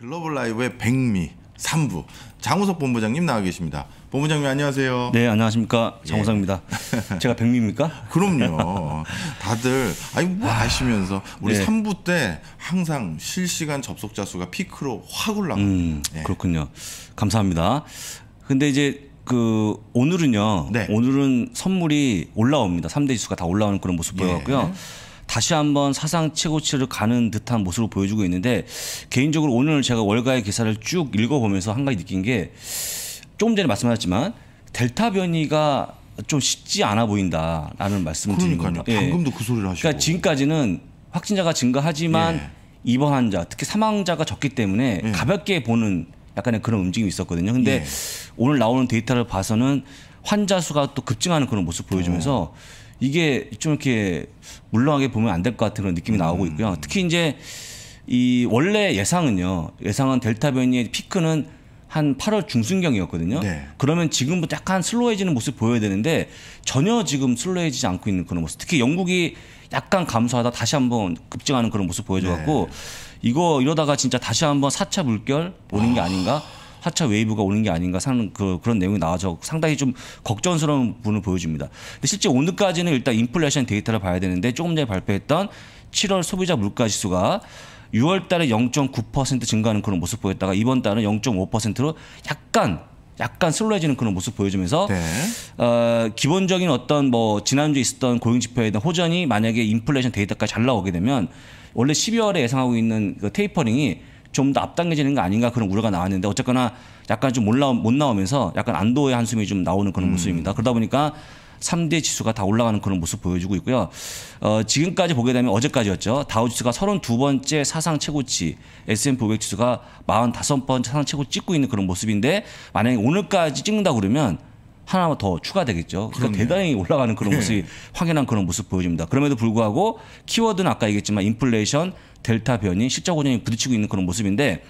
글로벌 라이브의 백미 3부 장우석 본부장님 나와 계십니다. 본부장님 안녕하세요. 네 안녕하십니까 예. 장우석입니다. 예. 제가 백미입니까? 그럼요. 다들 아니 뭐 아, 아시면서 우리 네. 3부 때 항상 실시간 접속자 수가 피크로 확 올라가요. 음, 예. 그렇군요. 감사합니다. 근데 이제 그 오늘은요. 네. 오늘은 선물이 올라옵니다. 3대 지수가 다 올라오는 그런 모습 예. 보여갖고요. 다시 한번 사상 최고치를 가는 듯한 모습을 보여주고 있는데 개인적으로 오늘 제가 월가의 기사를 쭉 읽어보면서 한 가지 느낀 게 조금 전에 말씀하셨지만 델타 변이가 좀 쉽지 않아 보인다라는 말씀을 드린 겁니다. 예. 방금도 예. 그 소리를 하시고. 그러니까 지금까지는 확진자가 증가하지만 예. 입원 환자, 특히 사망자가 적기 때문에 예. 가볍게 보는 약간의 그런 움직임이 있었거든요. 근데 예. 오늘 나오는 데이터를 봐서는 환자 수가 또 급증하는 그런 모습 보여주면서 오. 어. 이게 좀 이렇게 물렁하게 보면 안 될 것 같은 그런 느낌이 음. 나오고 있고요. 특히 이제 이 원래 예상은요. 예상은 델타 변이의 피크는 한 8월 중순경이었거든요. 네. 그러면 지금부터 약간 슬로해지는 모습 보여야 되는데 전혀 지금 슬로해지지 않고 있는 그런 모습. 특히 영국이 약간 감소하다 다시 한번 급증하는 그런 모습 보여줘갖고 네. 이거 이러다가 진짜 다시 한 번 4차 물결 오는 게 아닌가? 하차 웨이브가 오는 게 아닌가 상, 그, 그런 내용이 나와서 상당히 좀 걱정스러운 부분을 보여줍니다. 근데 실제 오늘까지는 일단 인플레이션 데이터를 봐야 되는데 조금 전에 발표했던 7월 소비자 물가 지수가 6월 달에 0.9% 증가하는 그런 모습 보였다가 이번 달은 0.5%로 약간 약간 슬로해지는 그런 모습 보여주면서 네. 어, 기본적인 어떤 뭐 지난주에 있었던 고용 지표에 대한 호전이 만약에 인플레이션 데이터까지 잘 나오게 되면 원래 12월에 예상하고 있는 그 테이퍼링이 좀더 앞당겨지는 거 아닌가 그런 우려가 나왔는데 어쨌거나 약간 좀 못 나오, 못 나오면서 약간 안도의 한숨이 좀 나오는 그런 음. 모습입니다. 그러다 보니까 3대 지수가 다 올라가는 그런 모습 보여주고 있고요. 어, 지금까지 보게 되면 어제까지였죠. 다우 지수가 32번째 사상 최고치, S&P 500 지수가 45번 사상 최고 찍고 있는 그런 모습인데 만약에 오늘까지 찍는다 그러면 하나 만더 추가되겠죠. 그러니까 대단히 올라가는 그런 네. 모습이 네. 확연한 그런 모습 보여집니다. 그럼에도 불구하고 키워드는 아까 얘기했지만 인플레이션, 델타 변이, 실적 호전이 부딪히고 있는 그런 모습인데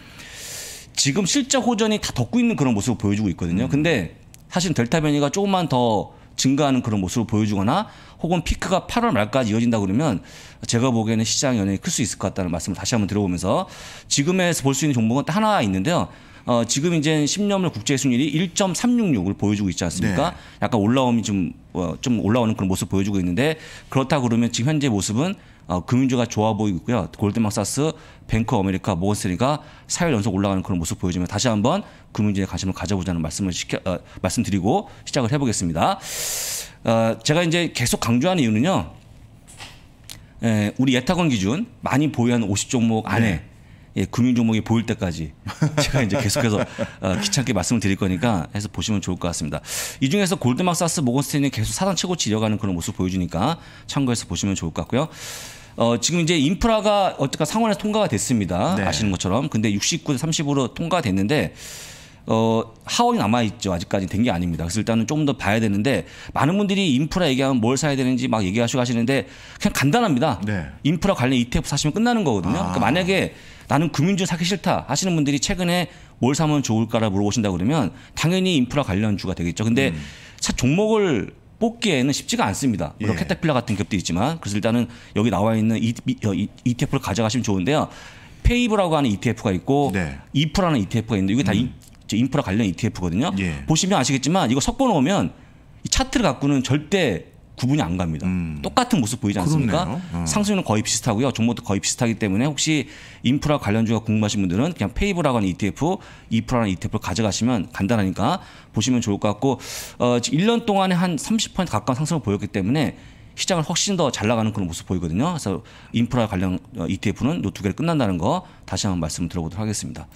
지금 실적 호전이 다 덮고 있는 그런 모습을 보여주고 있거든요. 음. 근데 사실 델타 변이가 조금만 더 증가하는 그런 모습을 보여주거나 혹은 피크가 8월 말까지 이어진다 그러면 제가 보기에는 시장 연연이 클 수 있을 것 같다는 말씀을 다시 한번 들어보면서 지금에서 볼 수 있는 종목은 하나 있는데요. 어, 지금 이제 10년물 국제 순율이 1.366을 보여주고 있지 않습니까? 네. 약간 올라옴이 좀, 어, 좀 올라오는 그런 모습 보여주고 있는데 그렇다 그러면 지금 현재 모습은 어, 금융주가 좋아 보이고 고요 골드만삭스, 뱅크 아메리카, 모건스리가 사일 연속 올라가는 그런 모습 보여주면 다시 한번 금융주에 관심을 가져보자는 말씀을 시켜, 어, 말씀드리고 시작을 해보겠습니다. 어, 제가 이제 계속 강조하는 이유는요. 에, 예, 우리 예타권 기준 많이 보유한 50종목 안에 네. 예, 금융 종목이 보일 때까지 제가 이제 계속해서 어, 귀찮게 말씀을 드릴 거니까 해서 보시면 좋을 것 같습니다. 이 중에서 골드막사스 모건스탠이 계속 사상 최고치 이어가는 그런 모습 보여주니까 참고해서 보시면 좋을 것 같고요. 어, 지금 이제 인프라가 어쨌든 상원에서 통과가 됐습니다. 네. 아시는 것처럼. 근데 69대 30으로 통과됐는데 가 어, 하원이 남아있죠. 아직까지 된 게 아닙니다. 그래서 일단은 조금 더 봐야 되는데 많은 분들이 인프라 얘기하면 뭘 사야 되는지 막 얘기하시고 하시는데 그냥 간단합니다. 네. 인프라 관련 ETF 사시면 끝나는 거거든요. 그러니까 아. 그러니까 만약에 나는 금융주 사기 싫다 하시는 분들이 최근에 뭘 사면 좋을까라 물어보신다 그러면 당연히 인프라 관련주가 되겠죠. 근데 음. 종목을 뽑기에는 쉽지가 않습니다. 물론 예. 캐타필라 같은 기업도 있지만 그래서 일단은 여기 나와 있는 이, 이, ETF를 가져가시면 좋은데요. 페이브라고 하는 ETF가 있고 네. 이프라는 ETF가 있는데 이게 다 음. 인프라 관련 ETF거든요. 예. 보시면 아시겠지만 이거 섞어 놓으면 이 차트를 갖고는 절대 구분이 안 갑니다. 음. 똑같은 모습 보이지 않습니까? 어. 상승률은 거의 비슷하고요. 종목도 거의 비슷하기 때문에 혹시 인프라 관련주가 궁금하신 분들은 그냥 페이브라고 하는 ETF, 이프라는 e ETF를 가져가시면 간단하니까 보시면 좋을 것 같고 어, 1년 동안에 한 30% 가까운 상승을 보였기 때문에 시장을 훨씬 더 잘 나가는 그런 모습 보이거든요. 그래서 인프라 관련 어, ETF는 이 두 개를 끝난다는 거 다시 한 번 말씀을 들어보도록 하겠습니다.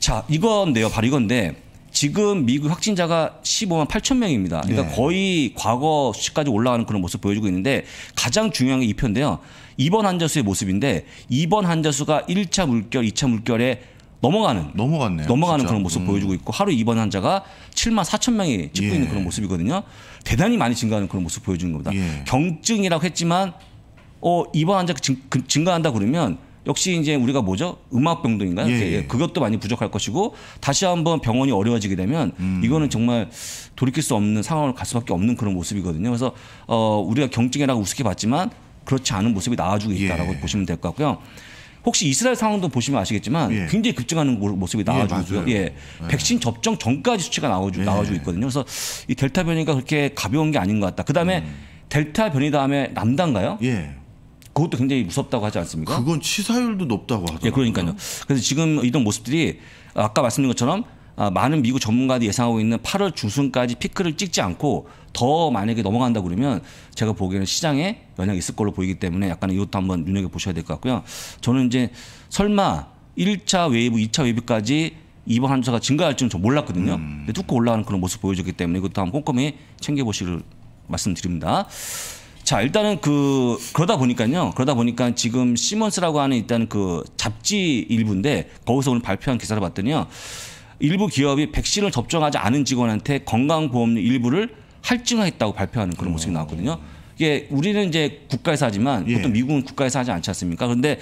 자, 이건데요. 바로 이건데 지금 미국 확진자가 15만 8천 명입니다. 그러니까 네. 거의 과거 수치까지 올라가는 그런 모습 보여주고 있는데 가장 중요한 게 이 편인데요. 입원 환자 수의 모습인데 입원 환자 수가 1차 물결, 2차 물결에 넘어가는 넘어갔네요. 넘어가는 진짜. 그런 모습 음. 보여주고 있고 하루 입원 환자가 7만 4천 명이 찍고 예. 있는 그런 모습이거든요. 대단히 많이 증가하는 그런 모습 보여주는 겁니다. 예. 경증이라고 했지만 어 입원 환자 증, 그 증가한다 그러면 역시 이제 우리가 뭐죠? 음악 병동인가요? 예, 예, 예. 그것도 많이 부족할 것이고 다시 한번 병원이 어려워지게 되면 음. 이거는 정말 돌이킬 수 없는 상황을 갈 수밖에 없는 그런 모습이거든요. 그래서 어 우리가 경증이라고 우습게 봤지만 그렇지 않은 모습이 나와주고 있다라고 예. 보시면 될 것 같고요. 혹시 이스라엘 상황도 보시면 아시겠지만 예. 굉장히 급증하는 모습이 예, 나와주고요. 예, 예, 백신 접종 전까지 수치가 나와주, 예. 나와주고 있거든요. 그래서 이 델타 변이가 그렇게 가벼운 게 아닌 것 같다. 그 다음에 음. 델타 변이 다음에 남단가요? 예. 그것도 굉장히 무섭다고 하지 않습니까? 그건 치사율도 높다고 하더라고요. 예, 그러니까요. 그래서 지금 이런 모습들이 아까 말씀드린 것처럼 아, 많은 미국 전문가들이 예상하고 있는 8월 중순까지 피크를 찍지 않고 더 만약에 넘어간다 그러면 제가 보기에는 시장에 영향이 있을 걸로 보이기 때문에 약간 이것도 한번 눈여겨 보셔야 될 것 같고요. 저는 이제 설마 1차 웨이브, 2차 웨이브까지 이번 환자가 증가할 줄은 저 몰랐거든요. 음. 근데 뚫고 올라가는 그런 모습 보여줬기 때문에 이것도 한번 꼼꼼히 챙겨보시를 말씀드립니다. 자 일단은 그 그러다 보니까요 그러다 보니까 지금 시먼스라고 하는 일단 그 잡지 일부인데 거기서 오늘 발표한 기사를 봤더니요 일부 기업이 백신을 접종하지 않은 직원한테 건강보험료 일부를 할증화했다고 발표하는 그런 모습이 나왔거든요. 이게 우리는 이제 국가에서 하지만 예. 보통 미국은 국가에서 하지 않지 않습니까? 그런데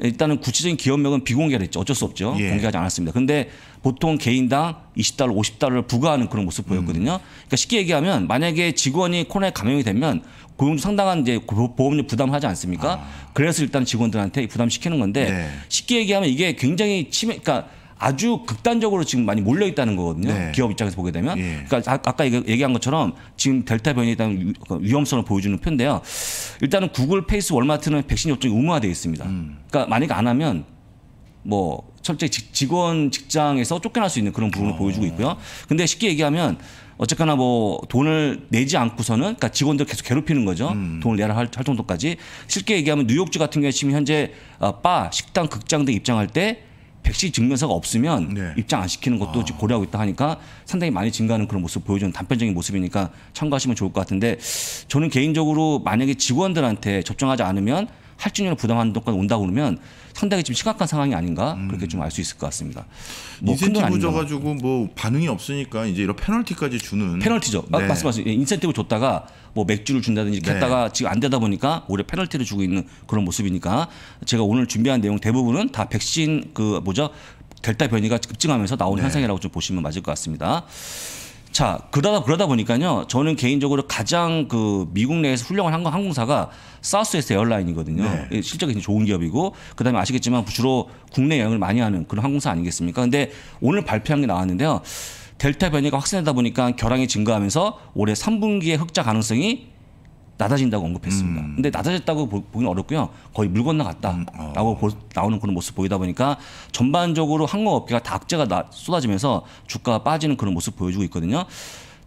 일단은 구체적인 기업명은 비공개를 했죠. 어쩔 수 없죠. 예. 공개하지 않았습니다. 그런데 보통 개인당 20달러, 50달러를 부과하는 그런 모습 보였거든요. 음. 그러니까 쉽게 얘기하면 만약에 직원이 코로나에 감염이 되면 고용주 그 상당한 이제 그 보험료 부담하지 않습니까? 아. 그래서 일단 직원들한테 부담시키는 건데 네. 쉽게 얘기하면 이게 굉장히 치매, 그러니까 아주 극단적으로 지금 많이 몰려 있다는 거거든요. 네. 기업 입장에서 보게 되면. 예. 그러니까 아, 까 얘기한 것처럼 지금 델타 변이에 대한 그 위험성을 보여주는 편인데요. 일단은 구글, 페이스, 월마트는 백신 접종이 의무화되어 있습니다. 음. 그러니까 만약에 안 하면 뭐 철저히 직원 직장에서 쫓겨날 수 있는 그런 부분을 어. 보여주고 있고요. 근데 쉽게 얘기하면 어쨌거나 뭐 돈을 내지 않고서는 그러니까 직원들 계속 괴롭히는 거죠. 음. 돈을 내라 할, 할 정도까지. 쉽게 얘기하면 뉴욕주 같은 경우에 지금 현재 어, 바, 식당, 극장 등 입장할 때 백신 증명서가 없으면 네. 입장 안 시키는 것도 아. 고려하고 있다 하니까 상당히 많이 증가하는 그런 모습 보여주는 단편적인 모습이니까 참고하시면 좋을 것 같은데 저는 개인적으로 만약에 직원들한테 접종하지 않으면 할증료나 부담한돈까지 온다고 그러면 상당히 지금 심각한 상황이 아닌가 음. 그렇게 좀 알 수 있을 것 같습니다. 뭐 인센티브 줘가지고 뭐 반응이 없으니까 이제 이런 페널티까지 주는 페널티죠. 네. 말습니다 예, 인센티브 줬다가 뭐 맥주를 준다든지 네. 했다가 지금 안 되다 보니까 오히려 페널티를 주고 있는 그런 모습이니까 제가 오늘 준비한 내용 대부분은 다 백신 그 뭐죠 델타 변이가 급증하면서 나온 네. 현상이라고 좀 보시면 맞을 것 같습니다. 자, 그러다, 그러다 보니까요. 저는 개인적으로 가장 그 미국 내에서 훈훌을한건 항공사가 사우스웨스트 에어라인이거든요. 네. 예, 실적이 굉장히 좋은 기업이고, 그 다음에 아시겠지만 주로 국내 여행을 많이 하는 그런 항공사 아니겠습니까? 근데 오늘 발표한 게 나왔는데요. 델타 변이가 확산되다 보니까 결항이 증가하면서 올해 3분기에 흑자 가능성이 낮아진다고 언급했습니다. 음. 근데 낮아졌다고 보기는 어렵고요. 거의 물 건너갔다라고 음. 어. 나오는 그런 모습 보이다 보니까 전반적으로 항공업계가 다 악재가 나, 쏟아지면서 주가가 빠지는 그런 모습 보여주고 있거든요.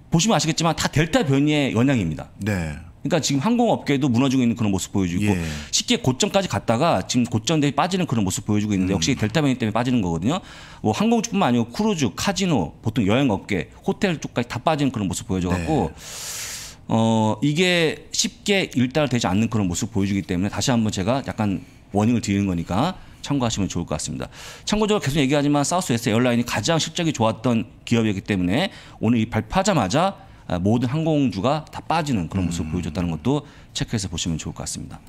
보시면 아시겠지만 다 델타 변이의 영향입니다. 네. 그러니까 지금 항공업계도 무너지고 있는 그런 모습 보여주고 예. 쉽게 고점까지 갔다가 지금 고점 대비 빠지는 그런 모습 보여주고 있는데 음. 역시 음. 델타 변이 때문에 빠지는 거거든요. 뭐 항공주뿐만 아니고 크루즈, 카지노, 보통 여행업계, 호텔 쪽까지 다 빠지는 그런 모습 보여줘갖고 네. 어 이게 쉽게 일달되지 않는 그런 모습 보여주기 때문에 다시 한번 제가 약간 원인을 드리는 거니까 참고하시면 좋을 것 같습니다. 참고적으로 계속 얘기하지만 사우스웨스트 에어라인이 가장 실적이 좋았던 기업이기 었 때문에 오늘 이 발표하자마자 아, 모든 항공주가 다 빠지는 그런 모습을 음. 보여줬다는 것도 체크해서 보시면 좋을 것 같습니다.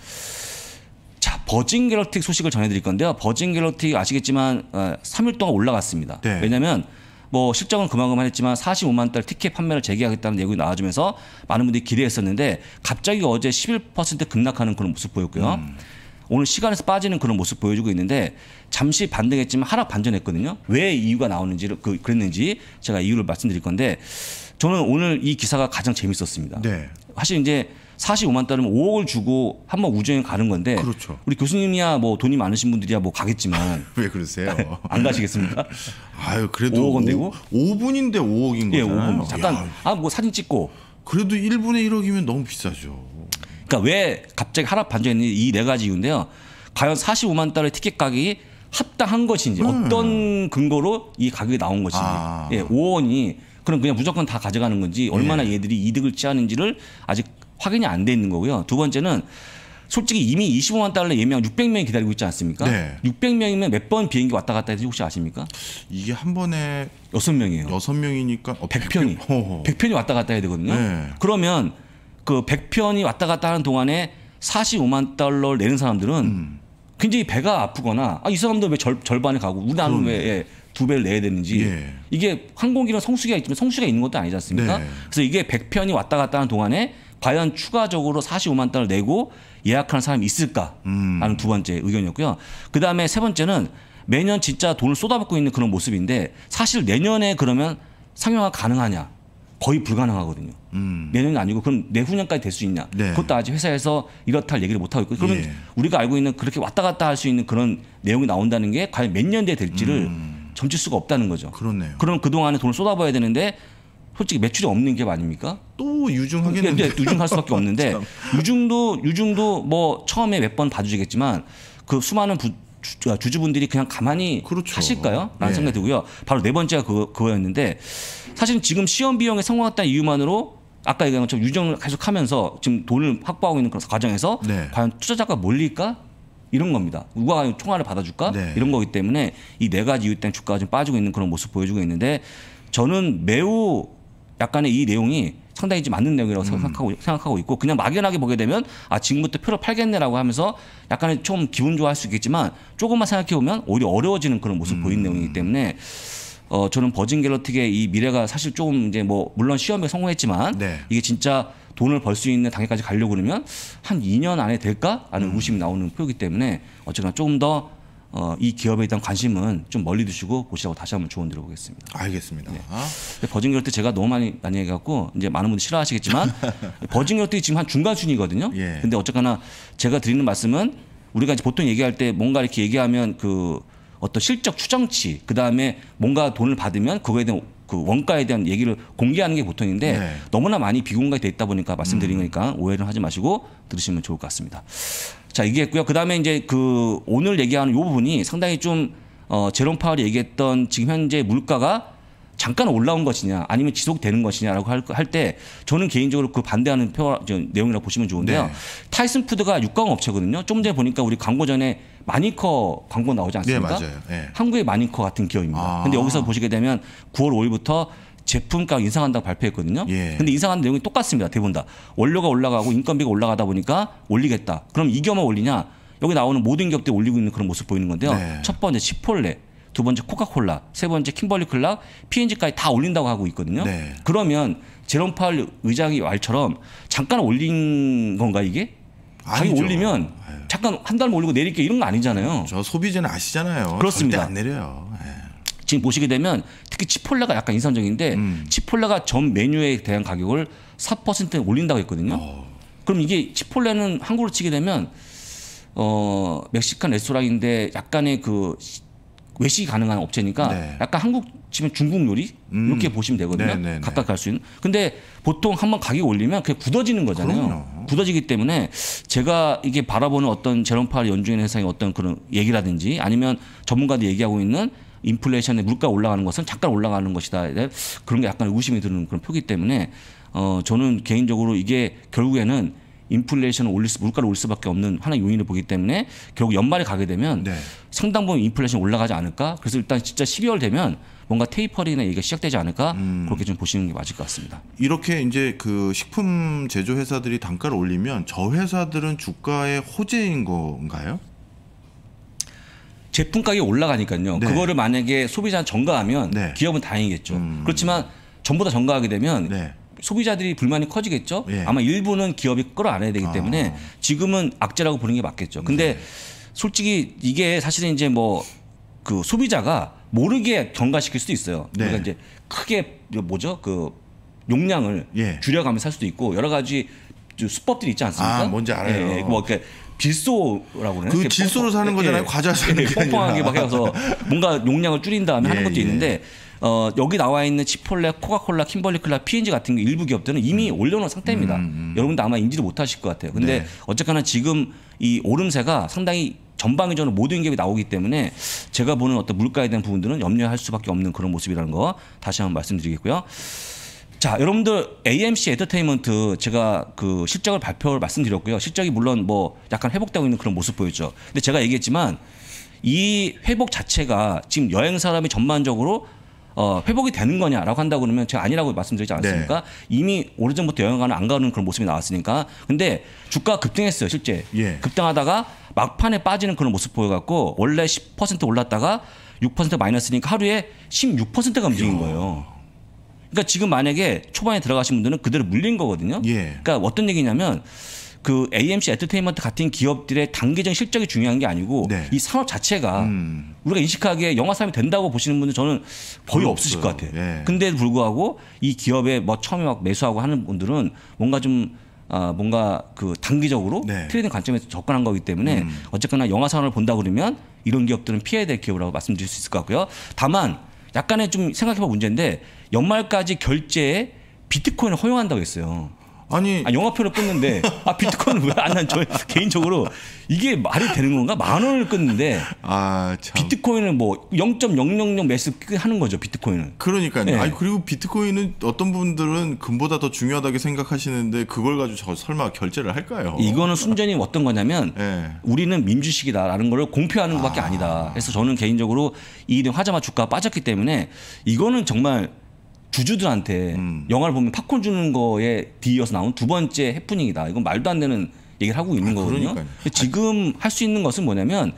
자, 버진 갤럭틱 소식을 전해드릴 건데요. 버진 갤럭틱 아시겠지만 3일 어, 동안 올라갔습니다. 네. 왜냐하면 뭐 실적은 그만큼만 했지만 45만 달 티켓 판매를 재개하겠다는 내용이 나와주면서 많은 분들이 기대했었는데 갑자기 어제 11% 급락하는 그런 모습 보였고요. 음. 오늘 시간에서 빠지는 그런 모습 보여주고 있는데 잠시 반등했지만 하락 반전했거든요. 왜 이유가 나오는지를 그, 그랬는지 제가 이유를 말씀드릴 건데 저는 오늘 이 기사가 가장 재밌었습니다. 네. 사실 이제 45만 달러면 5억을 주고 한 번 우주여행 가는 건데 그렇죠. 우리 교수님이야 뭐 돈이 많으신 분들이야 뭐 가겠지만 왜 그러세요? 네, 안 가시겠습니까? 아유 그래도 5억은 되고 5분인데 5억인 예, 거잖아요. 5분. 잠깐 아 뭐 사진 찍고 그래도 1분의 1억이면 너무 비싸죠. 그러니까 왜 갑자기 하락 반전했는지 이 네 가지 이유인데요. 과연 45만 달러의 티켓 가격이 합당한 것인지 음. 어떤 근거로 이 가격이 나온 것인지 아. 예, 5원이 그럼 그냥 무조건 다 가져가는 건지 얼마나 예. 얘들이 이득을 취하는지를 아직 확인이 안 돼 있는 거고요. 두 번째는 솔직히 이미 25만 달러 예매한 600명이 기다리고 있지 않습니까? 네. 600명이면 몇 번 비행기 왔다 갔다 해서 혹시 아십니까? 이게 한 번에 여섯 명이에요. 여 명이니까 어, 100편이 100편. 어, 100편이 어. 왔다 갔다 해야 되거든요. 네. 그러면 그 100편이 왔다 갔다 하는 동안에 45만 달러를 내는 사람들은 음. 굉장히 배가 아프거나 아, 이 사람도 왜 절, 반에 가고 우리나라는 왜두 예, 배를 내야 되는지 예. 이게 항공기는 성수기가 있지만 성수기가 있는 것도 아니지 않습니까? 네. 그래서 이게 100편이 왔다 갔다 하는 동안에 과연 추가적으로 45만 달러 내고 예약하는 사람이 있을까? 라는 음. 두 번째 의견이었고요. 그 다음에 세 번째는 매년 진짜 돈을 쏟아붓고 있는 그런 모습인데 사실 내년에 그러면 상용화가 능하냐 거의 불가능하거든요. 음. 내년이 아니고 그럼 내후년까지 될 수 있냐? 네. 그것도 아직 회사에서 이렇다 할 얘기를 못 하고 있고 그러면 예. 우리가 알고 있는 그렇게 왔다 갔다 할 수 있는 그런 내용이 나온다는 게 과연 몇 년 뒤에 될지를 음. 점칠 수가 없다는 거죠. 그렇네요. 그럼 그 동안에 돈을 쏟아봐야 되는데 솔직히 매출이 없는 기업 아닙니까? 또 유증하겠는데. 예, 네, 유증할 수밖에 없는데 아, 유증도 유증도 뭐 처음에 몇 번 봐주겠지만 그 수많은 부, 주, 아, 주분들이 그냥 가만히 그렇죠. 하실까요? 라는 네. 생각이 들고요. 바로 네 번째가 그거, 그거였는데 사실은 지금 시험 비용에 성공했다는 이유만으로 아까 얘기한 것처럼 유정을 계속하면서 지금 돈을 확보하고 있는 그런 과정에서 네. 과연 투자자가 몰릴까? 이런 겁니다. 누가 총알을 받아줄까? 네. 이런 거기 때문에 이 네 가지 이유 때문에 주가가 좀 빠지고 있는 그런 모습 보여주고 있는데 저는 매우 약간의 이 내용이 상당히 좀 맞는 내용이라고 음. 생각하고, 생각하고 있고 그냥 막연하게 보게 되면 아 지금부터 표를 팔겠네라고 하면서 약간의 좀 기분 좋아할 수 있겠지만 조금만 생각해 보면 오히려 어려워지는 그런 모습 음. 보는 내용이기 때문에 어 저는 버진 갤러틱의 이 미래가 사실 조금 이제 뭐 물론 시험에 성공했지만 네. 이게 진짜 돈을 벌 수 있는 단계까지 가려고 그러면 한 2년 안에 될까? 하는 음. 의심이 나오는 표이기 때문에 어쨌거나 조금 더 어, 이 기업에 대한 관심은 좀 멀리 두시고 보시라고 다시 한번 조언 드려보겠습니다. 알겠습니다. 네. 아. 버진그로트 제가 너무 많이 많이 얘갖고 이제 많은 분들 싫어하시겠지만 버진그로트 지금 한 중간 순위거든요. 예. 근데 어쨌거나 제가 드리는 말씀은 우리가 이제 보통 얘기할 때 뭔가 이렇게 얘기하면 그 어떤 실적 추정치 그 다음에 뭔가 돈을 받으면 그거에 대한 그 원가에 대한 얘기를 공개하는 게 보통인데 네. 너무나 많이 비공개돼 있다 보니까 말씀드린 음. 거니까 오해를 하지 마시고 들으시면 좋을 것 같습니다. 자, 이게 했고요. 그 다음에 이제 그 오늘 얘기하는 요 부분이 상당히 좀 어, 제롬 파월이 얘기했던 지금 현재 물가가 잠깐 올라온 것이냐 아니면 지속되는 것이냐라고 할 때 저는 개인적으로 그 반대하는 표, 저, 내용이라고 보시면 좋은데요. 네. 타이슨 푸드가 육강 업체거든요. 좀 전에 보니까 우리 광고 전에 마니커 광고 나오지 네, 않습니까? 네, 맞아요. 네. 한국의 마니커 같은 기업입니다. 아. 근데 여기서 보시게 되면 9월 5일부터 제품 값 인상한다고 발표했거든요. 예. 근데 인상하는 내용이 똑같습니다. 대본 다. 원료가 올라가고 인건비가 올라가다 보니까 올리겠다. 그럼 이겨만 올리냐? 여기 나오는 모든 기업들이 올리고 있는 그런 모습 보이는 건데요. 네. 첫 번째 치폴레, 두 번째 코카콜라, 세 번째 킴벌리 클락, P&G까지 다 올린다고 하고 있거든요. 네. 그러면 제롬 파월 의장이 말처럼 잠깐 올린 건가 이게? 아니 올리면 네. 잠깐 한 달만 올리고 내릴게 이런 거 아니잖아요. 저 소비자는 아시잖아요. 그렇습니다. 절대 안 내려요. 네. 지금 보시게 되면 특히 치폴라가 약간 인상적인데 음. 치폴라가 전 메뉴에 대한 가격을 4% 올린다고 했거든요. 어. 그럼 이게 치폴레는 한국으로 치게 되면 어 멕시칸 레스토랑인데 약간의 그 외식이 가능한 업체니까 네. 약간 한국 치면 중국 요리 음. 이렇게 보시면 되거든요. 네네네. 각각 갈수 있는. 근데 보통 한 번 가격 올리면 그게 굳어지는 거잖아요. 그럼요. 굳어지기 때문에 제가 이게 바라보는 어떤 제롬 파 연주인 회상의 어떤 그런 얘기라든지 아니면 전문가들 얘기하고 있는 인플레이션에 물가 올라가는 것은 잠깐 올라가는 것이다. 그런 게 약간 의심이 드는 그런 표기 때문에 어 저는 개인적으로 이게 결국에는 인플레이션을 올릴 수, 물가를 올릴 수밖에 없는 하나 의 요인을 보기 때문에 결국 연말에 가게 되면 네. 상당 부분 인플레이션 올라가지 않을까. 그래서 일단 진짜 12월 되면 뭔가 테이퍼링이나 얘기가 시작되지 않을까 음. 그렇게 좀 보시는 게 맞을 것 같습니다. 이렇게 이제 그 식품 제조 회사들이 단가를 올리면 저 회사들은 주가의 호재인 건가요? 제품 가격이 올라가니까요. 네. 그거를 만약에 소비자는 전가하면 네. 기업은 다행이겠죠. 음. 그렇지만 전부 다 전가하게 되면 네. 소비자들이 불만이 커지겠죠. 예. 아마 일부는 기업이 끌어안아야 되기 아. 때문에 아. 지금은 악재라고 보는 게 맞겠죠. 근데 네. 솔직히 이게 사실은 이제 뭐 그 소비자가 모르게 경가시킬 수도 있어요. 네. 그러니까 이제 크게 뭐죠 그 용량을 예. 줄여가면서 살 수도 있고 여러 가지 수법들이 있지 않습니까? 아, 뭔지 알아요. 예, 예. 뭐 이렇게 질소라고 그러나? 그 질소로 뻑 사는 거잖아요. 예, 과자 사는 예, 게 뻥뻥하게 막 해서 뭔가 용량을 줄인 다음에 하는 예, 것도 예. 있는데 어, 여기 나와 있는 치폴레, 코카콜라, 킴벌리클라, 피엔지 같은 게 일부 기업들은 이미 음. 올려놓은 상태입니다. 음, 음. 음. 여러분도 아마 인지도 못하실 것 같아요. 근데 네. 어쨌거나 지금 이 오름세가 상당히 전방위적으로 모든 기업이 나오기 때문에 제가 보는 어떤 물가에 대한 부분들은 염려할 수밖에 없는 그런 모습이라는 거 다시 한번 말씀드리겠고요. 자, 여러분들 AMC 엔터테인먼트 제가 그 실적을 발표를 말씀드렸고요. 실적이 물론 뭐 약간 회복되고 있는 그런 모습 보였죠. 근데 제가 얘기했지만 이 회복 자체가 지금 여행 사람이 전반적으로 어, 회복이 되는 거냐라고 한다고 그러면 제가 아니라고 말씀드리지 않았습니까? 네. 이미 오래전부터 여행가는 안 가는 그런 모습이 나왔으니까. 근데 주가 급등했어요, 실제. 예. 급등하다가 막판에 빠지는 그런 모습 보여갖고 원래 10% 올랐다가 6% 마이너스니까 하루에 16%가 움직인 거예요. 그러니까 지금 만약에 초반에 들어가신 분들은 그대로 물린 거거든요. 예. 그러니까 어떤 얘기냐면 그 AMC 엔터테인먼트 같은 기업들의 단기적인 실적이 중요한 게 아니고 네. 이 산업 자체가 음. 우리가 인식하기에 영화 산업이 된다고 보시는 분들 저는 거의 없으실 것 같아요. 예. 근데도 불구하고 이 기업에 뭐 처음에 막 매수하고 하는 분들은 뭔가 좀 아, 뭔가 그 단기적으로 네. 트레이딩 관점에서 접근한 거기 때문에 음. 어쨌거나 영화 산업을 본다 그러면 이런 기업들은 피해야 될 기업이라고 말씀드릴 수 있을 것 같고요. 다만 약간의 좀 생각해볼 문제인데 연말까지 결제에 비트코인을 허용한다고 했어요. 아니, 아, 영화표를 끊는데 아 비트코인 왜안 난? 저 개인적으로 이게 말이 되는 건가? 만 원을 끊는데 아, 비트코인은 뭐 0.000 매수 하는 거죠 비트코인은. 그러니까요. 네. 아니 그리고 비트코인은 어떤 분들은 금보다 더 중요하다고 생각하시는데 그걸 가지고 설마 결제를 할까요? 이거는 순전히 어떤 거냐면 네. 우리는 민주식이다라는 거를 공표하는 것밖에 아. 아니다. 그래서 저는 개인적으로 이등 하자마 주가 빠졌기 때문에 이거는 정말 주주들한테 음. 영화를 보면 팝콘 주는 거에 뒤이어서 나온 두 번째 해프닝이다. 이건 말도 안 되는 얘기를 하고 있는 아, 거거든요. 지금 할 수 있는 것은 뭐냐면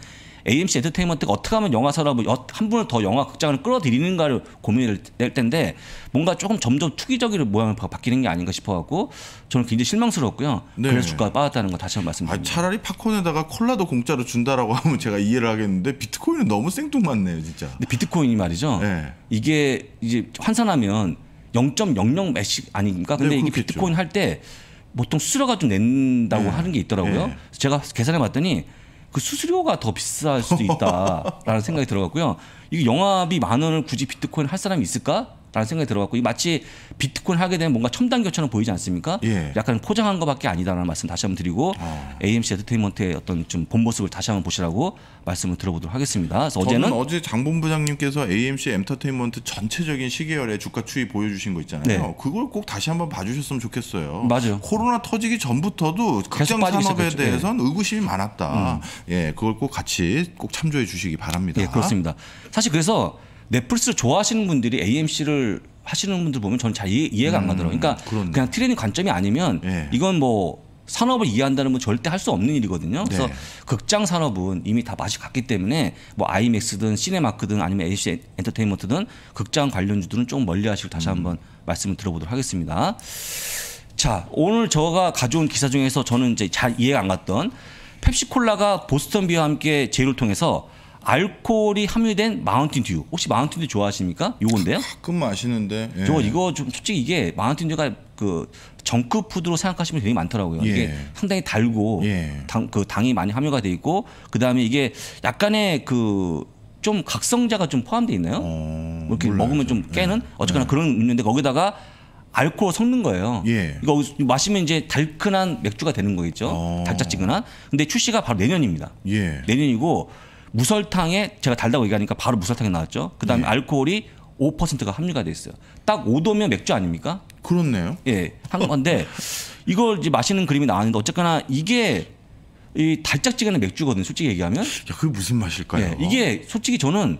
AMC 엔터테인먼트가 어떻게 하면 영화 산업을 한 분을 더 영화 극장을 끌어들이는가를 고민을 낼 텐데 뭔가 조금 점점 투기적인 모양을 바뀌는 게 아닌가 싶어갖고 저는 굉장히 실망스럽웠고요 네. 그래서 주가가 빠졌다는 거 다시 한번 말씀드립니다. 아, 차라리 팝콘에다가 콜라도 공짜로 준다라고 하면 제가 이해를 하겠는데 비트코인은 너무 생뚱맞네요, 진짜. 근데 비트코인이 말이죠. 네. 이게 이제 환산하면 0.00 몇씩 아닙니까? 근데 네, 이게 비트코인 할 때 보통 수수료가 좀 낸다고 네. 하는 게 있더라고요. 네. 제가 계산해 봤더니 그 수수료가 더 비쌀 수도 있다라는 생각이 들어갔고요. 이게 영화비 만 원을 굳이 비트코인 할 사람이 있을까? 라는 생각이 들어갔고 마치 비트코인 하게 되면 뭔가 첨단 교차는 보이지 않습니까? 예. 약간 포장한 것밖에 아니다라는 말씀 다시 한번 드리고 아. AMC 엔터테인먼트의 어떤 좀 본 모습을 다시 한번 보시라고 말씀을 들어보도록 하겠습니다. 그래서 어제는 어제 장 본부장님께서 AMC 엔터테인먼트 전체적인 시계열의 주가 추이 보여주신 거 있잖아요. 네. 그걸 꼭 다시 한번 봐주셨으면 좋겠어요. 맞아요. 코로나 터지기 전부터도 극장 산업에 예. 대해서는 네. 의구심이 많았다. 음. 예, 그걸 꼭 같이 꼭 참조해 주시기 바랍니다. 예, 그렇습니다. 사실 그래서 넷플스 좋아하시는 분들이 AMC를 하시는 분들 보면 저는 잘 이해, 가안 음, 가더라고요. 그러니까 그렇네. 그냥 트레이닝 관점이 아니면 예. 이건 뭐 산업을 이해한다는 건 절대 할 수 없는 일이거든요. 네. 그래서 네. 극장 산업은 이미 다 맛이 갔기 때문에 뭐 아이맥스든 시네마크든 아니면 AC 엔터테인먼트든 극장 관련주들은 조금 멀리 하시고 다시 음. 한번 말씀을 들어보도록 하겠습니다. 자, 오늘 저가 가져온 기사 중에서 저는 이제 잘 이해가 안 갔던 펩시콜라가 보스턴비와 함께 제휴를 통해서 알코올이 함유된 마운틴듀. 혹시 마운틴듀 좋아하십니까? 요건데요. 가끔 마시는데. 예. 저 이거 좀 솔직히 이게 마운틴듀가 그 정크 푸드로 생각하시면 되게 많더라고요. 예. 이게 상당히 달고 예. 당, 그 당이 많이 함유가 돼 있고 그다음에 이게 약간의 그 좀 각성자가 좀포함되어 있나요? 어, 뭐 이렇게 몰라요. 먹으면 좀 깨는 예. 어쨌거나 예. 그런 있는데 거기다가 알코올 섞는 거예요. 예. 이거 마시면 이제 달큰한 맥주가 되는 거겠죠. 어. 달짝지근한. 근데 출시가 바로 내년입니다. 예. 내년이고 무설탕에 제가 달다고 얘기하니까 바로 무설탕이 나왔죠. 그다음에 네. 알코올이 5%가 함유가 돼 있어요. 딱 5도면 맥주 아닙니까? 그렇네요. 예, 한 건데 이걸 이제 마시는 그림이 나왔는데 어쨌거나 이게 이 달짝지근한 맥주거든요. 솔직히 얘기하면. 야, 그게 무슨 맛일까요? 예, 이게 솔직히 저는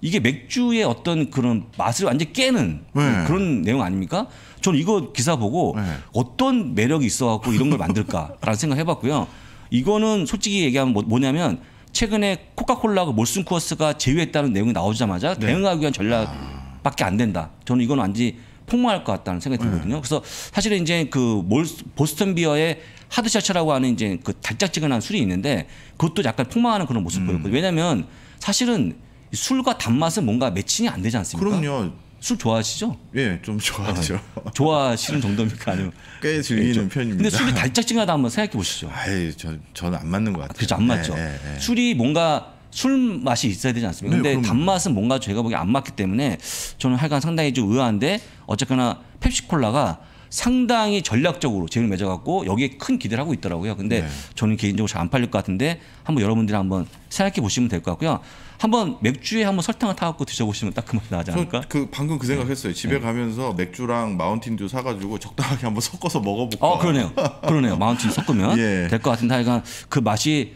이게 맥주의 어떤 그런 맛을 완전 히 깨는 네. 그런 내용 아닙니까? 저는 이거 기사 보고 네. 어떤 매력이 있어갖고 이런 걸 만들까라는 생각 해봤고요. 이거는 솔직히 얘기하면 뭐, 뭐냐면 최근에 코카콜라하고 몰슨쿠어스가 제휴했다는 내용이 나오자마자 네. 대응하기 위한 전략밖에 안 된다. 저는 이건 완전히 폭망할 것 같다는 생각이 네. 들거든요. 네. 그래서 사실은 이제 그 몰, 보스턴 비어의 하드샷차라고 하는 이제 그 달짝지근한 술이 있는데 그것도 약간 폭망하는 그런 모습 음. 보였거든요. 왜냐하면 사실은 술과 단맛은 뭔가 매칭이 안 되지 않습니까? 그럼요. 술 좋아하시죠? 예, 좀 좋아하죠. 아, 네. 좋아하시는 정도입니까 아니면 꽤 즐기는 예, 편입니다. 근데 술이 달짝지근하다 한번 생각해 보시죠. 아예 저는 안 맞는 것 같아요. 그죠안 맞죠. 예, 예, 예, 술이 뭔가 술 맛이 있어야 되지 않습니까? 네, 근데 네, 단맛은 뭔가 제가 보기에 안 맞기 때문에 저는 하여간 상당히 좀 의아한데 어쨌거나 펩시콜라가 상당히 전략적으로 재미를 맺어갖고 여기에 큰 기대를 하고 있더라고요. 근데 네. 저는 개인적으로 잘 안 팔릴 것 같은데 한번 여러분들이 한번 생각해 보시면 될 것 같고요. 한번 맥주에 한번 설탕을 타갖고 드셔보시면 딱 그맛 나지 않을까? 그 방금 그 생각했어요. 네. 집에 네. 가면서 맥주랑 마운틴듀 사가지고 적당하게 한번 섞어서 먹어볼까? 어 그러네요. 그러네요. 마운틴 섞으면 예. 될것 같은데 하여간 그 맛이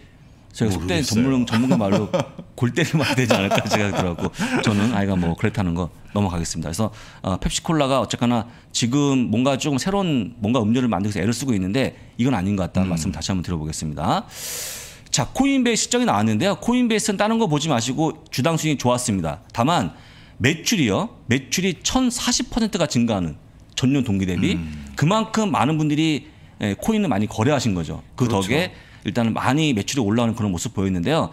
제가 속된 전문, 전문가 말로 골때리 맞게 되지 않을까 제가 들어갖고 저는 아이가 뭐 그렇다는 거 넘어가겠습니다. 그래서 어, 펩시콜라가 어쨌거나 지금 뭔가 조금 새로운 뭔가 음료를 만들기 서 애를 쓰고 있는데 이건 아닌 것 같다는 음. 말씀 다시 한번 드려보겠습니다. 자 코인베이스 시정이 나왔는데요. 코인베이스는 다른 거 보지 마시고 주당 수익이 좋았습니다. 다만 매출이요. 매출이 1040%가 증가하는 전년 동기 대비 음. 그만큼 많은 분들이 예, 코인을 많이 거래하신 거죠. 그 그렇죠. 덕에 일단은 많이 매출이 올라오는 그런 모습 보였는데요.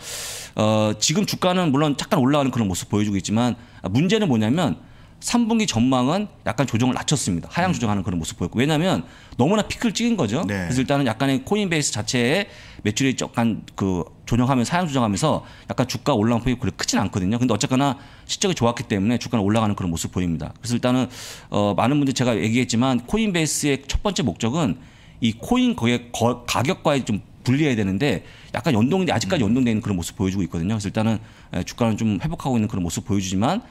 어, 지금 주가는 물론 잠깐 올라가는 그런 모습 보여주고 있지만 아, 문제는 뭐냐면 3분기 전망은 약간 조정을 낮췄습니다. 하향 음. 조정하는 그런 모습 보였고 왜냐하면 너무나 피크를 찍은 거죠. 네. 그래서 일단은 약간의 코인베이스 자체에 매출이 약간 그 조정하면서 하향 조정하면서 약간 주가 올라온 폭이 그렇게 크진 않거든요. 근데 어쨌거나 실적이 좋았기 때문에 주가는 올라가는 그런 모습 보입니다. 그래서 일단은 어, 많은 분들 제가 얘기했지만 코인베이스의 첫 번째 목적은 이 코인 거액 가격과의 좀 분리해야 되는데 약간 연동돼 아직까지 음. 연동되 는 그런 모습 보여주고 있거든요. 그래서 일단은 주가는 좀 회복하고 있는 그런 모습 보여주지만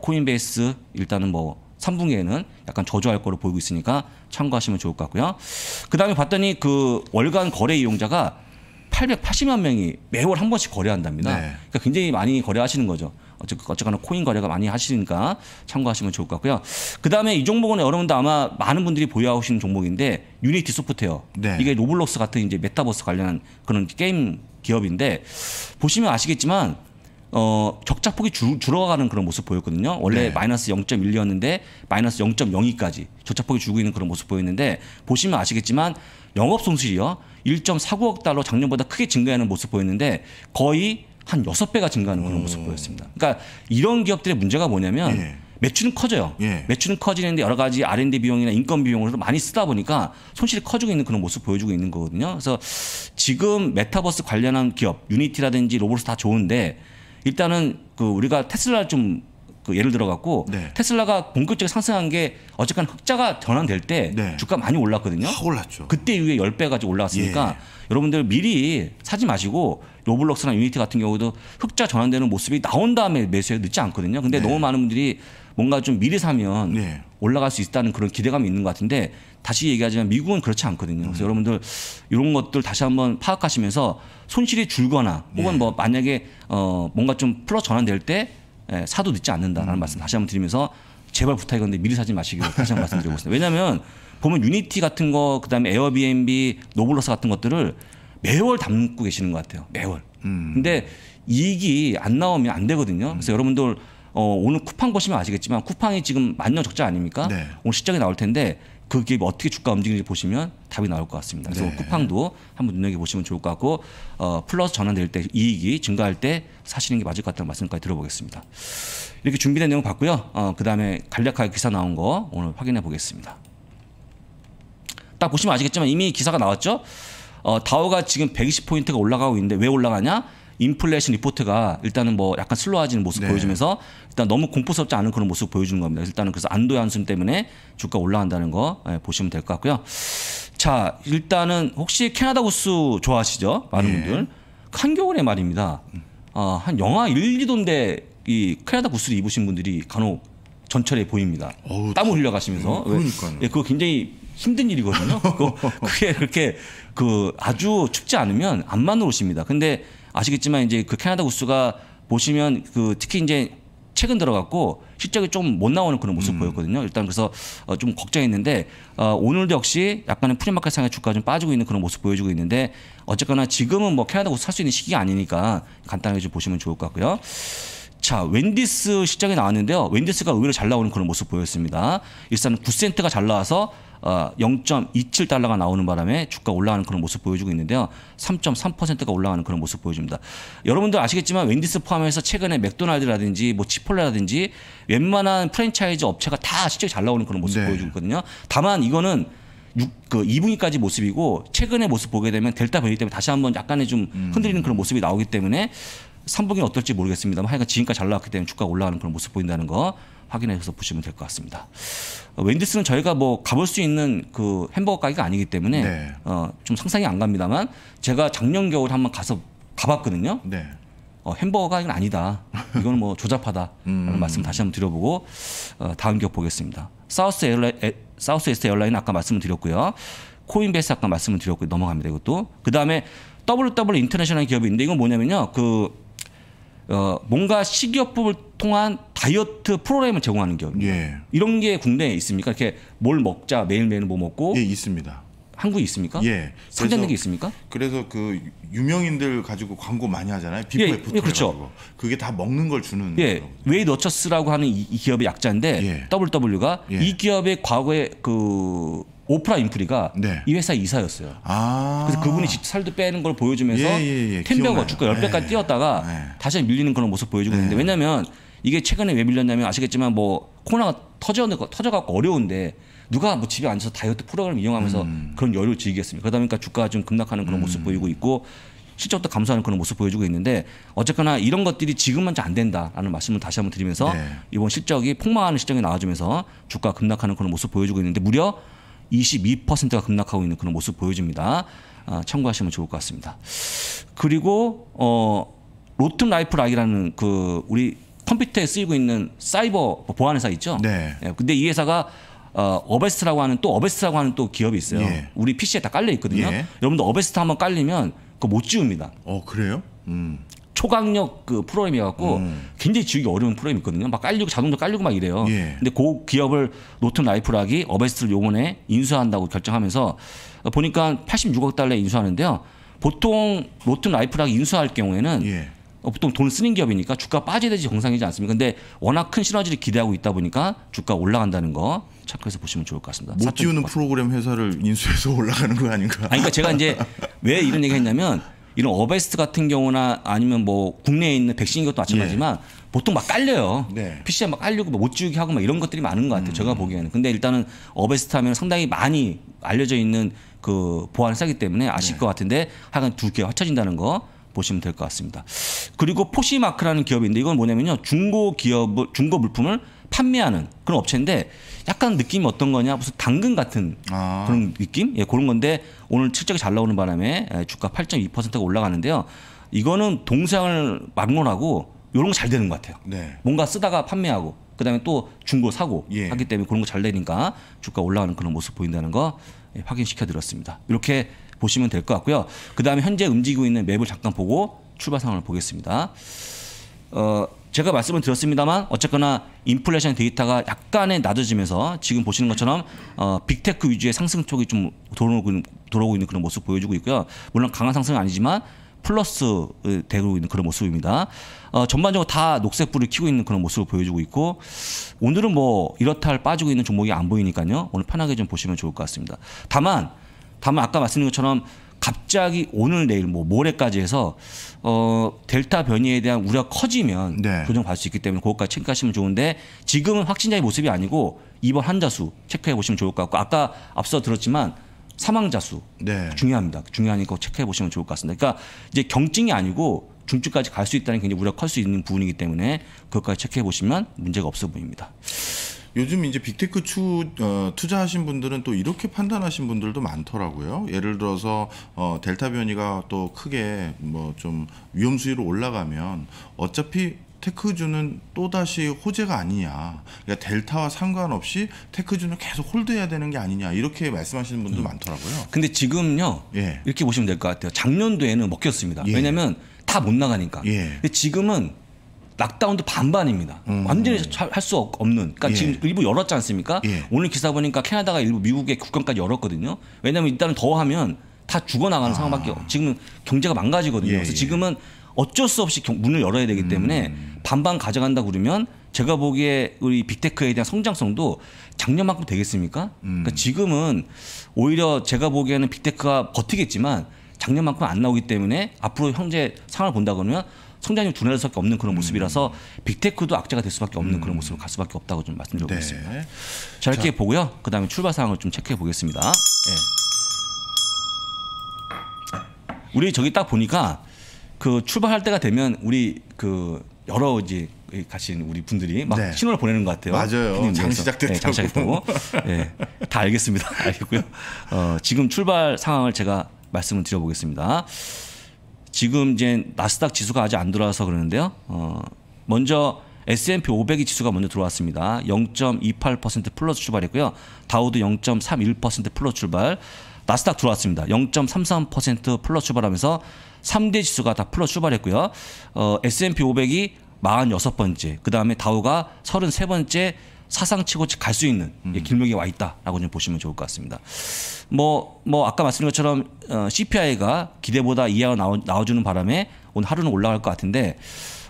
코인베이스 일단은 뭐 3분기에는 약간 저조할 거로 보이고 있으니까 참고하시면 좋을 것 같고요. 그다음에 봤더니 그 월간 거래 이용자가 880만 명이 매월 한 번씩 거래한답니다. 네. 그러니까 굉장히 많이 거래하시는 거죠. 어쨌거나 코인 거래가 많이 하시니까 참고하시면 좋을 것 같고요. 그 다음에 이 종목은 여러분도 아마 많은 분들이 보유하시는 종목인데 유니티 소프트웨어. 네. 이게 로블록스 같은 이제 메타버스 관련한 그런 게임 기업인데 보시면 아시겠지만 어, 적자 폭이 줄, 줄어가는 그런 모습 보였거든요. 원래 네. 마이너스 0.1이었는데 마이너스 0.02까지 적자 폭이 줄고 있는 그런 모습 보였는데 보시면 아시겠지만 영업 손실이요. 1.49억 달러 작년보다 크게 증가하는 모습 보였는데 거의 한 여섯 배가 증가하는 그런 모습 음. 보였습니다. 그러니까 이런 기업들의 문제가 뭐냐면 예. 매출은 커져요. 예. 매출은 커지는데 여러 가지 R&D 비용이나 인건비 비용으로 많이 쓰다 보니까 손실이 커지고 있는 그런 모습 보여주고 있는 거거든요. 그래서 지금 메타버스 관련한 기업, 유니티라든지 로봇스 다 좋은데 일단은 그 우리가 테슬라를 좀그 예를 들어 갖고 네. 테슬라가 본격적으로 상승한 게 어쨌건 흑자가 전환될 때 네. 주가 많이 올랐거든요. 확 올랐죠. 그때 이후에 1 0배가지고 올라갔으니까 예, 예. 여러분들 미리 사지 마시고 로블록스나 유니티 같은 경우도 흑자 전환되는 모습이 나온 다음에 매수해 늦지 않거든요. 근데 네. 너무 많은 분들이 뭔가 좀 미리 사면 네. 올라갈 수 있다는 그런 기대감이 있는 것 같은데 다시 얘기하지만 미국은 그렇지 않거든요. 그래서 음. 여러분들 이런 것들 다시 한번 파악하시면서 손실이 줄거나 혹은 네. 뭐 만약에 어 뭔가 좀 플러 전환될 때 예, 사도 늦지 않는다라는 음. 말씀 다시 한번 드리면서 제발 부탁이건데 미리 사지 마시기로 다시 한번 말씀드리고 있습니다. 왜냐하면 보면 유니티 같은 거 그다음에 에어비앤비, 노블러스 같은 것들을 매월 담고 계시는 것 같아요. 매월. 음. 근데 이익이 안 나오면 안 되거든요. 음. 그래서 여러분들 어, 오늘 쿠팡 보시면 아시겠지만 쿠팡이 지금 만년 적자 아닙니까? 네. 오늘 실적이 나올 텐데 그게 어떻게 주가 움직이는지 보시면 답이 나올 것 같습니다. 그래서 네. 쿠팡도 한번 눈여겨 보시면 좋을 것 같고 어, 플러스 전환될 때 이익이 증가할 때 사시는 게 맞을 것 같다는 말씀까지 들어보겠습니다. 이렇게 준비된 내용 봤고요. 어, 그다음에 간략하게 기사 나온 거 오늘 확인해 보겠습니다. 딱 보시면 아시겠지만 이미 기사가 나왔죠. 어, 다오가 지금 120포인트가 올라가고 있는데 왜 올라가냐? 인플레이션 리포트가 일단은 뭐 약간 슬로워지는 모습 네. 보여주면서 일단 너무 공포스럽지 않은 그런 모습 보여주는 겁니다. 일단은 그래서 안도의 한숨 때문에 주가 올라간다는 거 예, 보시면 될 것 같고요. 자, 일단은 혹시 캐나다 구스 좋아하시죠? 많은 예. 분들. 한겨울에 말입니다. 아, 한 영하 1, 2도인데 이 캐나다 구스를 입으신 분들이 간혹 전철에 보입니다. 어우, 땀을 흘려가시면서. 음, 그러니까요. 예, 그거 굉장히 힘든 일이거든요. 그거 그게 그렇게 그 아주 춥지 않으면 안만 으로십니다 근데 아시겠지만 이제 그 캐나다 구스가 보시면 그 특히 이제 최근 들어갔고 실적이 좀 못 나오는 그런 모습 음. 보였거든요. 일단 그래서 어, 좀 걱정했는데 어, 오늘도 역시 약간은 프리마켓 상의 주가 좀 빠지고 있는 그런 모습 보여주고 있는데 어쨌거나 지금은 뭐 캐나다 고살 수 있는 시기 아니니까 간단하게 좀 보시면 좋을 것 같고요. 자, 웬디스 시장이 나왔는데요. 웬디스가 의외로 잘 나오는 그런 모습 보였습니다. 일단 9센트가 잘 나와서 어, 0.27달러가 나오는 바람에 주가 올라가는 그런 모습 보여주고 있는데요. 3.3%가 올라가는 그런 모습 보여줍니다. 여러분들 아시겠지만 웬디스 포함해서 최근에 맥도날드라든지 뭐치폴라라든지 웬만한 프랜차이즈 업체가 다 실적이 잘 나오는 그런 모습 네. 보여주고 있거든요. 다만 이거는 6, 그 2분기까지 모습이고 최근의 모습 보게 되면 델타 변이 때문에 다시 한번 약간의 좀 음. 흔들리는 그런 모습이 나오기 때문에 3분기 는 어떨지 모르겠습니다만 하여간 지금까지 잘 나왔기 때문에 주가 가 올라가는 그런 모습 보인다는 거 확인해서 보시면 될 것 같습니다. 어, 웬디스는 저희가 뭐 가볼 수 있는 그 햄버거 가게가 아니기 때문에 네. 어, 좀 상상이 안 갑니다만 제가 작년 겨울 한번 가서 가봤거든요. 네. 어, 햄버거가 이건 아니다. 이건 뭐 조잡하다라는 음. 말씀 다시 한번 드려보고 어, 다음 기업 보겠습니다. 사우스 에어라인, 에, 사우스 에스 에어라인 아까 말씀을 드렸고요. 코인베이스 아까 말씀을 드렸고 넘어갑니다. 이것도 그 다음에 WW 인터내셔널 기업인데 이건 뭐냐면요. 그 어, 뭔가 식이요법을 통한 다이어트 프로그램을 제공하는 기업. 예. 이런 게 국내에 있습니까? 이렇게 뭘 먹자 매일매일 뭐 먹고? 예, 있습니다. 한국에 있습니까? 예. 상장된 게 있습니까? 그래서 그 유명인들 가지고 광고 많이 하잖아요. 비포 예, 애프터 예, 그렇죠. 그게 다 먹는 걸 주는 예. 웨이 너처스라고 하는 이, 이, 기업의 약자인데 예. WW가 예. 이 기업의 과거에 그 오프라 인프리가 네. 이 회사 이사였어요. 아~ 그래서 그분이 살도 빼는 걸 보여주면서 예, 10배가 주가 10배까지 뛰었다가 예. 다시 밀리는 그런 모습 보여주고 네. 있는데 왜냐하면 이게 최근에 왜 밀렸냐면 아시겠지만 뭐 코로나가 터져, 터져갖고 어려운데 누가 뭐 집에 앉아서 다이어트 프로그램 이용하면서 음. 그런 여유를 즐기겠습니까? 그러다 보니까 주가가 좀 급락하는 그런 음. 모습 보이고 있고 실적도 감소하는 그런 모습 보여주고 있는데 어쨌거나 이런 것들이 지금만 잘안 된다라는 말씀을 다시 한번 드리면서 네. 이번 실적이 폭망하는 실적이 나와주면서 주가 급락하는 그런 모습 보여주고 있는데 무려 22%가 급락하고 있는 그런 모습 보여집니다 아, 참고하시면 좋을 것 같습니다. 그리고 어 로튼 라이프락이라는 그 우리 컴퓨터에 쓰이고 있는 사이버 보안 회사 있죠. 네. 네. 근데 이 회사가 어, 어베스트라고 하는 또 어베스트라고 하는 또 기업이 있어요. 예. 우리 PC에 다 깔려 있거든요. 예. 여러분들 어베스트 한번 깔리면 그거 못 지웁니다. 어 그래요? 음. 초강력 그 프로그램이갖고 음. 굉장히 지우기 어려운 프로그램이 있거든요. 막 깔리고 자동적으로 깔리고 막 이래요. 예. 근데 그 기업을 노튼 라이프락이 어베스트를 요번에 인수한다고 결정하면서 보니까 86억 달러에 인수하는데요. 보통 노튼 라이프락 인수할 경우에는 예. 어, 보통 돈을 쓰는 기업이니까 주가 빠지듯이 정상이지 않습니까? 근데 워낙 큰 시너지를 기대하고 있다 보니까 주가 올라간다는 거 착각해서 보시면 좋을 것 같습니다. 못 지우는 프로그램 회사를 인수해서 올라가는 거 아닌가? 아니, 그러니까 제가 이제 왜 이런 얘기 했냐면 이런 어베스트 같은 경우나 아니면 뭐 국내에 있는 백신인 것도 마찬가지지만 예. 보통 막 깔려요. 네. PC에 막 깔리고 뭐 못 지우게 하고 막 이런 것들이 많은 것 같아요. 음. 제가 보기에는. 근데 일단은 어베스트 하면 상당히 많이 알려져 있는 그 보안을 싸기 때문에 아실 네. 것 같은데 하여간 두개 합쳐진다는 거 보시면 될 것 같습니다. 그리고 포시마크라는 기업인데 이건 뭐냐면요. 중고 기업을 중고 물품을 판매하는 그런 업체인데 약간 느낌이 어떤 거냐 무슨 당근 같은 아. 그런 느낌 예 그런 건데 오늘 실적이 잘 나오는 바람에 예, 주가 8.2%가 올라가는데요 이거는 동생을 막론하고 이런 거 잘 되는 것 같아요 네. 뭔가 쓰다가 판매하고 그다음에 또 중고 사고 예. 하기 때문에 그런 거 잘 되니까 주가 올라가는 그런 모습 보인다는 거 예, 확인시켜 드렸습니다 이렇게 보시면 될 것 같고요. 그 다음에 현재 움직이고 있는 맵을 잠깐 보고 출발 상황을 보겠습니다. 어, 제가 말씀을 드렸습니다만 어쨌거나 인플레이션 데이터가 약간의 낮아지면서 지금 보시는 것처럼 어, 빅테크 위주의 상승 쪽이 좀 돌아오고, 돌아오고 있는 그런 모습 보여주고 있고요. 물론 강한 상승은 아니지만 플러스 어, 되고 있는 그런 모습입니다. 어, 전반적으로 다 녹색불을 켜고 있는 그런 모습을 보여주고 있고 오늘은 뭐 이렇다 할 빠지고 있는 종목이 안 보이니까요. 오늘 편하게 좀 보시면 좋을 것 같습니다. 다만 다만 아까 말씀드린 것처럼 갑자기 오늘 내일 뭐 모레까지 해서 어 델타 변이에 대한 우려가 커지면 네. 조정받을 수 있기 때문에 그것까지 체크하시면 좋은데 지금은 확진자의 모습이 아니고 입원 환자 수 체크해 보시면 좋을 것 같고 아까 앞서 들었지만 사망자 수 네. 중요합니다. 중요하니까 체크해 보시면 좋을 것 같습니다. 그러니까 이제 경증이 아니고 중증까지 갈 수 있다는 굉장히 우려가 클수 있는 부분이기 때문에 그것까지 체크해 보시면 문제가 없어 보입니다. 요즘 이제 빅테크 추, 어, 투자하신 분들은 또 이렇게 판단하신 분들도 많더라고요. 예를 들어서 어, 델타 변이가 또 크게 뭐 좀 위험 수위로 올라가면 어차피 테크주는 또다시 호재가 아니냐. 그러니까 델타와 상관없이 테크주는 계속 홀드해야 되는 게 아니냐. 이렇게 말씀하시는 분도 음. 많더라고요. 근데 지금요. 예. 이렇게 보시면 될 것 같아요. 작년도에는 먹혔습니다. 예. 왜냐면 하다못 나가니까. 예. 근데 지금은 락다운도 반반입니다. 음. 완전히 할 수 없는. 그러니까 예. 지금 일부 열었지 않습니까? 예. 오늘 기사 보니까 캐나다가 일부 미국의 국경까지 열었거든요. 왜냐하면 일단은 더하면 다 죽어나가는 아. 상황밖에 없. 지금 경제가 망가지거든요. 예, 그래서 예. 지금은 어쩔 수 없이 문을 열어야 되기 때문에 음. 반반 가져간다 그러면 제가 보기에 우리 빅테크에 대한 성장성도 작년만큼 되겠습니까? 음. 그러니까 지금은 오히려 제가 보기에는 빅테크가 버티겠지만 작년만큼 안 나오기 때문에 앞으로 현재 상황을 본다 그러면 성장률 둔화할 수밖에 없는 그런 음. 모습이라서 빅테크도 악재가 될 수밖에 없는 그런 음. 모습으로 갈 수밖에 없다고 좀 말씀드리고 네. 있습니다. 자, 이게 자. 보고요. 그다음에 출발 사항을 좀 체크해 보겠습니다. 네. 우리 저기 딱 보니까 그 출발할 때가 되면 우리 그 여러 이제 가신 우리 분들이 막 네. 신호를 보내는 것 같아요. 맞아요. 장 시작됐다고. 네, 시작됐다고. 네, 예. 다 알겠습니다. 알겠고요. 어, 지금 출발 상황을 제가 말씀을 드려보겠습니다. 지금 이제 나스닥 지수가 아직 안 들어와서 그러는데요. 어, 먼저 S&P 500이 지수가 먼저 들어왔습니다. 0.28% 플러스 출발했고요. 다우도 0.31% 플러스 출발. 나스닥 들어왔습니다. 0.33% 플러스 출발하면서 3대 지수가 다 플러스 출발했고요. 어, S&P 500이 46번째, 그 다음에 다우가 33번째, 사상치고 갈 수 있는 예, 음. 길목에 와 있다라고 좀 보시면 좋을 것 같습니다. 뭐뭐 뭐, 아까 말씀드린 것처럼 어, CPI가 기대보다 이하로 나오, 나와주는 바람에 오늘 하루는 올라갈 것 같은데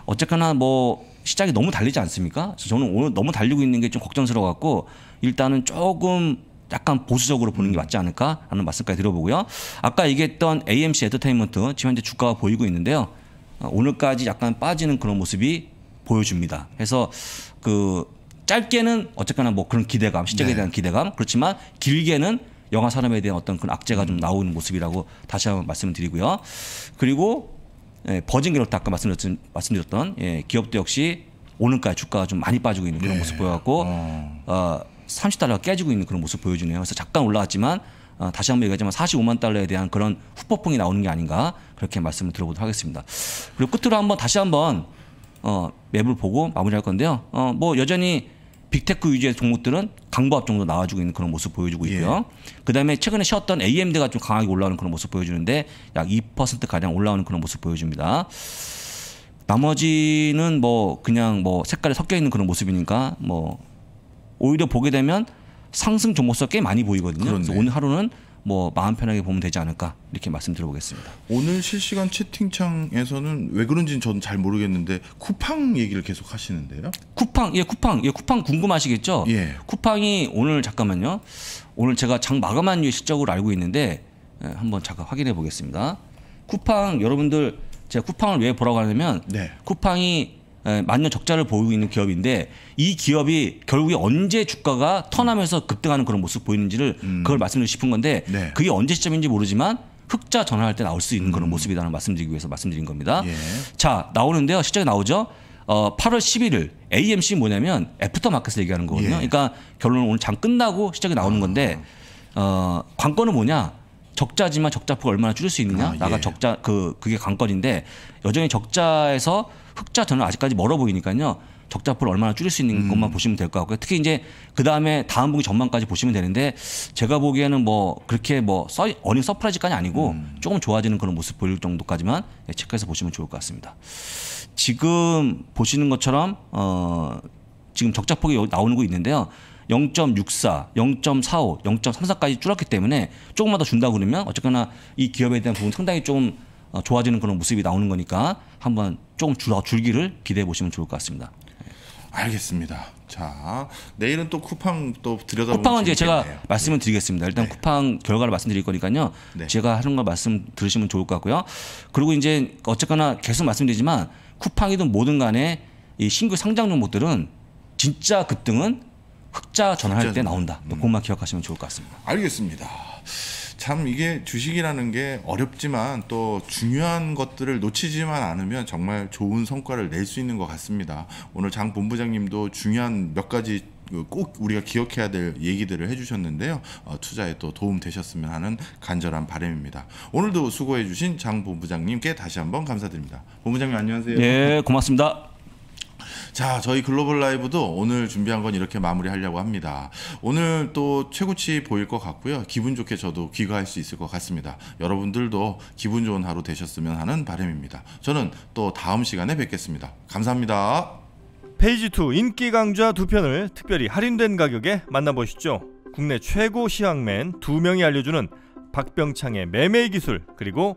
어쨌거나 뭐 시장이 너무 달리지 않습니까? 저는 오늘 너무 달리고 있는 게 좀 걱정스러워 갖고 일단은 조금 약간 보수적으로 보는 게 맞지 않을까라는 말씀까지 들어보고요. 아까 얘기했던 AMC 엔터테인먼트 지금 현재 주가가 보이고 있는데요. 어, 오늘까지 약간 빠지는 그런 모습이 보여줍니다. 그래서 그 짧게는 어쨌거나 뭐 그런 기대감, 시작에 네. 대한 기대감 그렇지만 길게는 영화 산업에 대한 어떤 그런 악재가 좀 나오는 모습이라고 다시 한번 말씀을 드리고요. 그리고 예, 버진 그렇다 아까 말씀드렸던, 말씀드렸던 예, 기업도 역시 오늘까지 주가가 좀 많이 빠지고 있는 그런 네. 모습 보여갖고 어. 어, 30달러가 깨지고 있는 그런 모습 보여주네요. 그래서 잠깐 올라왔지만 어, 다시 한번 얘기하지만 45만 달러에 대한 그런 후폭풍이 나오는 게 아닌가 그렇게 말씀을 들어보도록 하겠습니다. 그리고 끝으로 한번 다시 한번 어, 맵을 보고 마무리할 건데요. 어, 뭐 여전히 빅테크 위주의 종목들은 강보합 정도 나와주고 있는 그런 모습 보여주고 예. 있고요. 예. 그다음에 최근에 쉬었던 AMD가 좀 강하게 올라오는 그런 모습 보여주는데 약 2% 가량 올라오는 그런 모습 보여줍니다. 나머지는 뭐 그냥 뭐 색깔이 섞여 있는 그런 모습이니까 뭐 오히려 보게 되면 상승 종목수가 꽤 많이 보이거든요. 그래서 오늘 하루는 뭐 마음 편하게 보면 되지 않을까 이렇게 말씀드려보겠습니다. 오늘 실시간 채팅창에서는 왜 그런지는 저는 잘 모르겠는데 쿠팡 얘기를 계속 하시는데요. 쿠팡 예 쿠팡 예 쿠팡 궁금하시겠죠. 예. 쿠팡이 오늘 잠깐만요. 오늘 제가 장 마감한 이유 실적으로 알고 있는데 예, 한번 잠깐 확인해 보겠습니다. 쿠팡 여러분들 제가 쿠팡을 왜 보라고 하냐면 네. 쿠팡이 만년 적자를 보이고 있는 기업인데 이 기업이 결국에 언제 주가가 턴하면서 급등하는 그런 모습 보이는지를 음. 그걸 말씀드리고 싶은 건데 네. 그게 언제 시점인지 모르지만 흑자 전환할 때 나올 수 있는 음. 그런 모습이라는 말씀드리기 위해서 말씀드린 겁니다. 예. 자 나오는데요. 실적이 나오죠. 어, 8월 11일 AMC 뭐냐면 애프터 마켓을 얘기하는 거거든요. 예. 그러니까 결론은 오늘 장 끝나고 시작이 나오는 아. 건데 어, 관건은 뭐냐? 적자지만 적자폭 얼마나 줄일 수 있느냐? 아, 예. 나가 적자 그 그게 관건인데 여전히 적자에서 흑자 저는 아직까지 멀어 보이니까요. 적자폭을 얼마나 줄일 수 있는 음. 것만 보시면 될 것 같고요. 특히 이제 그 다음에 다음 분기 전망까지 보시면 되는데 제가 보기에는 뭐 그렇게 뭐 서, 어닝 서프라이즈까지 아니고 음. 조금 좋아지는 그런 모습 보일 정도까지만 예, 체크해서 보시면 좋을 것 같습니다. 지금 보시는 것처럼 어, 지금 적자폭이 나오고 있는데요. 0.64, 0.45, 0.34까지 줄었기 때문에 조금만 더 준다 그러면 어쨌거나 이 기업에 대한 부분 상당히 좀 어, 좋아지는 그런 모습이 나오는 거니까 한번 조금 줄어 줄기를 기대해 보시면 좋을 것 같습니다. 예. 알겠습니다. 자, 내일은 또 쿠팡 또 들여다 쿠팡은 이제 제가 네. 말씀을 드리겠습니다. 일단 네. 쿠팡 결과를 말씀드릴 거니까요. 네. 제가 하는 걸 말씀 들으시면 좋을 것 같고요. 그리고 이제 어쨌거나 계속 말씀드리지만 쿠팡이든 뭐든 간에 이 신규 상장 종목들은 진짜 급등은 흑자 전환할 때 나온다. 음. 그것만 기억하시면 좋을 것 같습니다. 알겠습니다. 참 이게 주식이라는 게 어렵지만 또 중요한 것들을 놓치지만 않으면 정말 좋은 성과를 낼 수 있는 것 같습니다. 오늘 장 본부장님도 중요한 몇 가지 꼭 우리가 기억해야 될 얘기들을 해주셨는데요. 어, 투자에 또 도움 되셨으면 하는 간절한 바람입니다. 오늘도 수고해주신 장 본부장님께 다시 한번 감사드립니다. 본부장님 안녕하세요. 예, 고맙습니다. 자, 저희 글로벌 라이브도 오늘 준비한 건 이렇게 마무리하려고 합니다. 오늘 또 최고치 보일 것 같고요. 기분 좋게 저도 귀가할 수 있을 것 같습니다. 여러분들도 기분 좋은 하루 되셨으면 하는 바람입니다. 저는 또 다음 시간에 뵙겠습니다. 감사합니다. 페이지 2 인기 강좌 두 편을 특별히 할인된 가격에 만나보시죠. 국내 최고 시황맨 두 명이 알려주는 박병창의 매매 기술 그리고